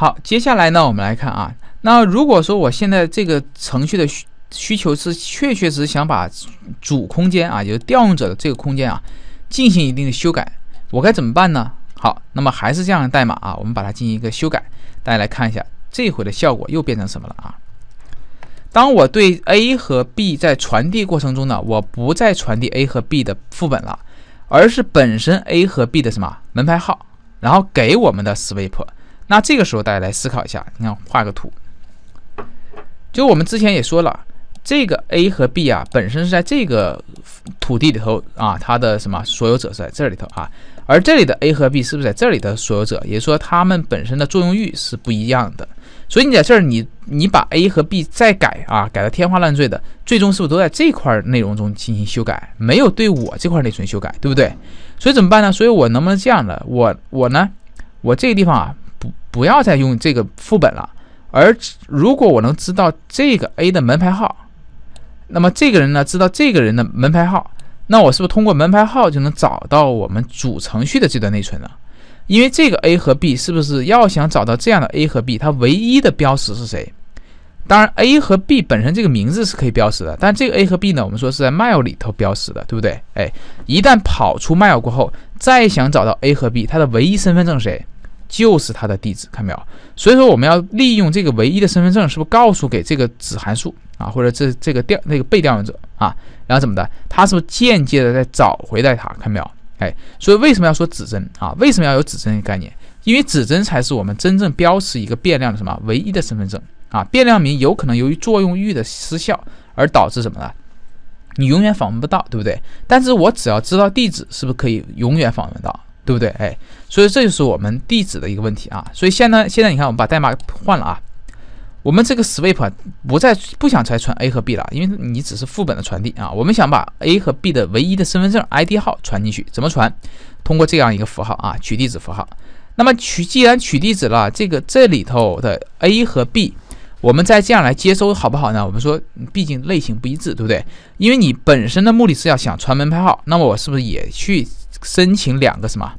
好，接下来呢，我们来看啊，那如果说我现在这个程序的需需求是确确实想把主空间啊，就是调用者的这个空间啊，进行一定的修改，我该怎么办呢？好，那么还是这样的代码啊，我们把它进行一个修改，大家来看一下，这回的效果又变成什么了啊？当我对 a 和 b 在传递过程中呢，我不再传递 a 和 b 的副本了，而是本身 a 和 b 的什么门牌号，然后给我们的 s w e e p 那这个时候，大家来思考一下。你看，画个图。就我们之前也说了，这个 A 和 B 啊，本身是在这个土地里头啊，它的什么所有者是在这里头啊。而这里的 A 和 B 是不是在这里的所有者？也就是说，它们本身的作用域是不一样的。所以你在这儿，你你把 A 和 B 再改啊，改的天花乱坠的，最终是不是都在这块内容中进行修改，没有对我这块内存修改，对不对？所以怎么办呢？所以我能不能这样的？我我呢？我这个地方啊。不要再用这个副本了，而如果我能知道这个 A 的门牌号，那么这个人呢知道这个人的门牌号，那我是不是通过门牌号就能找到我们主程序的这段内存呢？因为这个 A 和 B 是不是要想找到这样的 A 和 B，它唯一的标识是谁？当然 A 和 B 本身这个名字是可以标识的，但这个 A 和 B 呢，我们说是在 mail 里头标识的，对不对？哎，一旦跑出 mail 过后，再想找到 A 和 B，它的唯一身份证是谁？就是它的地址，看到没有？所以说我们要利用这个唯一的身份证，是不是告诉给这个子函数啊，或者这这个调那个被调用者啊，然后怎么的？它是不是间接的在找回来它，看到没有？哎，所以为什么要说指针啊？为什么要有指针的概念？因为指针才是我们真正标识一个变量的什么唯一的身份证啊？变量名有可能由于作用域的失效而导致什么呢？你永远访问不到，对不对？但是我只要知道地址，是不是可以永远访问到？对不对？哎，所以这就是我们地址的一个问题啊。所以现在现在你看，我们把代码换了啊。我们这个 s w e e p 不再不想再传 a 和 b 了，因为你只是副本的传递啊。我们想把 a 和 b 的唯一的身份证 id 号传进去，怎么传？通过这样一个符号啊，取地址符号。那么取既然取地址了，这个这里头的 a 和 b，我们再这样来接收好不好呢？我们说，毕竟类型不一致，对不对？因为你本身的目的是要想传门牌号，那么我是不是也去申请两个什么？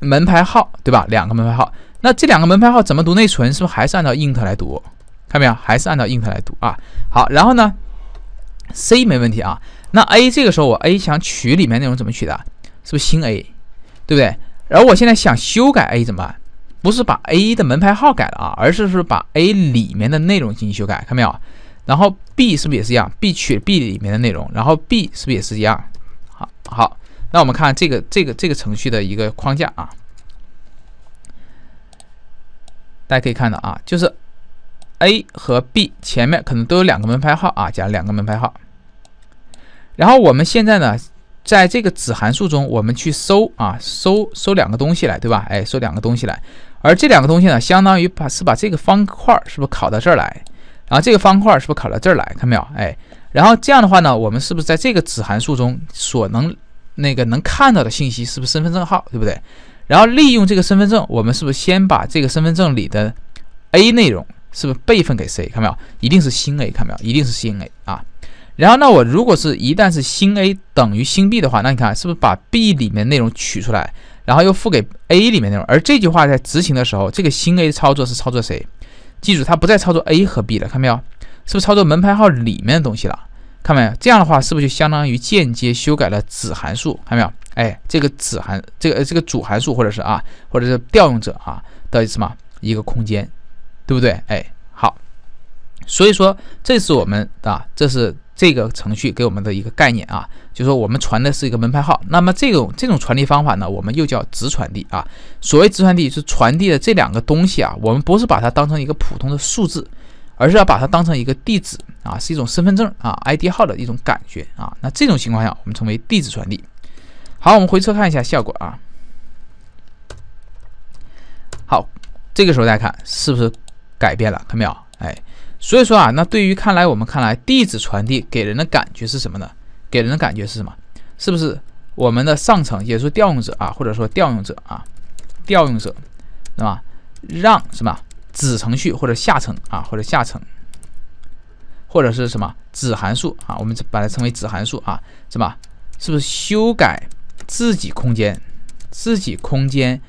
门牌号对吧？两个门牌号，那这两个门牌号怎么读内存？是不是还是按照 int 来读？看到没有？还是按照 int 来读啊。好，然后呢，c 没问题啊。那 a 这个时候我 a 想取里面内容怎么取的？是不是新 a 对不对？然后我现在想修改 a 怎么办？不是把 a 的门牌号改了啊，而是是把 a 里面的内容进行修改，看到没有？然后 b 是不是也是一样？b 取 b 里面的内容，然后 b 是不是也是一样？好好。那我们看这个这个这个程序的一个框架啊，大家可以看到啊，就是 A 和 B 前面可能都有两个门牌号啊，讲两个门牌号。然后我们现在呢，在这个子函数中，我们去搜啊，搜搜两个东西来，对吧？哎，搜两个东西来，而这两个东西呢，相当于把是把这个方块是不是拷到这儿来，然后这个方块是不是拷到这儿来，看到没有？哎，然后这样的话呢，我们是不是在这个子函数中所能那个能看到的信息是不是身份证号，对不对？然后利用这个身份证，我们是不是先把这个身份证里的 A 内容是不是备份给 C，看到没有？一定是新 A，看到没有？一定是新 A 啊。然后那我如果是一旦是新 A 等于新 B 的话，那你看是不是把 B 里面内容取出来，然后又付给 A 里面内容？而这句话在执行的时候，这个新 A 操作是操作谁？记住，它不再操作 A 和 B 了，看到没有？是不是操作门牌号里面的东西了？看没有，这样的话是不是就相当于间接修改了子函数？看没有，哎，这个子函这个这个主函数或者是啊，或者是调用者啊的什么一个空间，对不对？哎，好，所以说这是我们啊，这是这个程序给我们的一个概念啊，就是说我们传的是一个门牌号。那么这种这种传递方法呢，我们又叫直传递啊。所谓直传递是传递的这两个东西啊，我们不是把它当成一个普通的数字。而是要把它当成一个地址啊，是一种身份证啊，ID 号的一种感觉啊。那这种情况下，我们称为地址传递。好，我们回车看一下效果啊。好，这个时候大家看是不是改变了，看到没有？哎，所以说啊，那对于看来我们看来地址传递给人的感觉是什么呢？给人的感觉是什么？是不是我们的上层也就是调用者啊，或者说调用者啊，调用者对吧？让什么？子程序或者下层啊，或者下层，或者是什么子函数啊？我们把它称为子函数啊，是吧？是不是修改自己空间、自己空间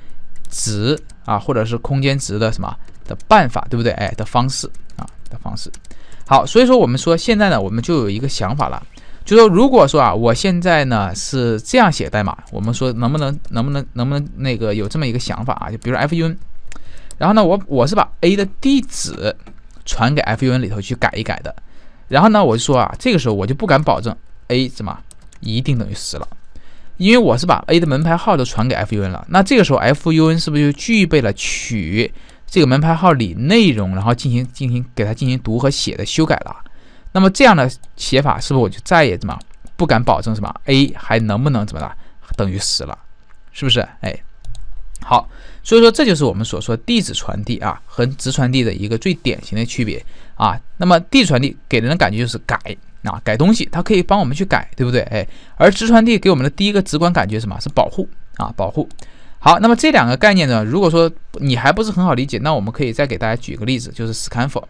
值啊，或者是空间值的什么的办法，对不对？哎，的方式啊，的方式。好，所以说我们说现在呢，我们就有一个想法了，就说如果说啊，我现在呢是这样写代码，我们说能不能、能不能、能不能那个有这么一个想法啊？就比如 fun。然后呢，我我是把 a 的地址传给 fun 里头去改一改的。然后呢，我就说啊，这个时候我就不敢保证 a 怎么一定等于十了，因为我是把 a 的门牌号都传给 fun 了。那这个时候 fun 是不是就具备了取这个门牌号里内容，然后进行进行给它进行读和写的修改了？那么这样的写法，是不是我就再也怎么不敢保证什么 a 还能不能怎么了等于十了？是不是？哎，好。所以说，这就是我们所说地址传递啊和直传递的一个最典型的区别啊。那么，地传递给人的感觉就是改啊，改东西，它可以帮我们去改，对不对？哎，而直传递给我们的第一个直观感觉什么是保护啊，保护。好，那么这两个概念呢，如果说你还不是很好理解，那我们可以再给大家举个例子，就是 scanf。o r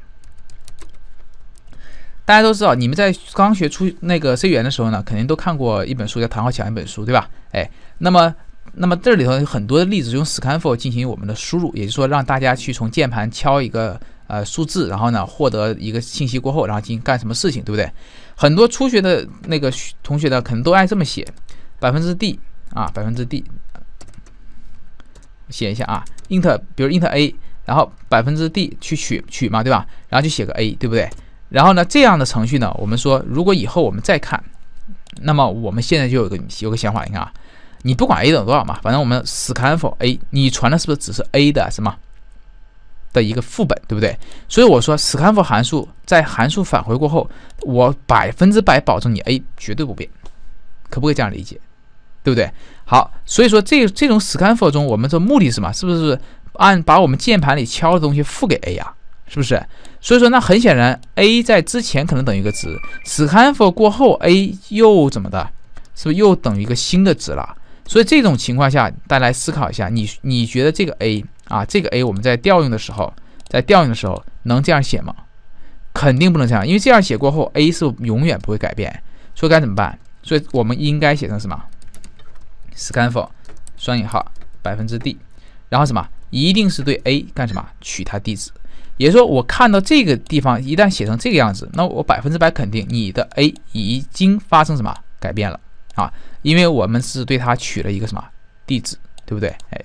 大家都知道，你们在刚学出那个 C 语言的时候呢，肯定都看过一本书叫《唐浩强》一本书，对吧？哎，那么。那么这里头有很多的例子，用 scanf 进行我们的输入，也就是说让大家去从键盘敲一个呃数字，然后呢获得一个信息过后，然后进行干什么事情，对不对？很多初学的那个同学呢，可能都爱这么写，百分之 d 啊，百分之 d 写一下啊，int 比如 int a，然后百分之 d 去取取嘛，对吧？然后就写个 a，对不对？然后呢，这样的程序呢，我们说如果以后我们再看，那么我们现在就有个有个想法，你看啊。你不管 a 等于多少嘛，反正我们 scan for a，你传的是不是只是 a 的什么的一个副本，对不对？所以我说 scan for 函数在函数返回过后，我百分之百保证你 a 绝对不变，可不可以这样理解？对不对？好，所以说这这种 scan for 中，我们的目的是嘛，是不是按把我们键盘里敲的东西付给 a 啊？是不是？所以说那很显然，a 在之前可能等于一个值，scan for 过后 a 又怎么的？是不是又等于一个新的值了？所以这种情况下，大家来思考一下，你你觉得这个 a 啊，这个 a 我们在调用的时候，在调用的时候能这样写吗？肯定不能这样，因为这样写过后，a 是永远不会改变。所以该怎么办？所以我们应该写成什么？scanf 双引号百分之 d，然后什么？一定是对 a 干什么？取它地址。也就是说，我看到这个地方一旦写成这个样子，那我百分之百肯定你的 a 已经发生什么改变了啊？因为我们是对他取了一个什么地址，对不对？哎。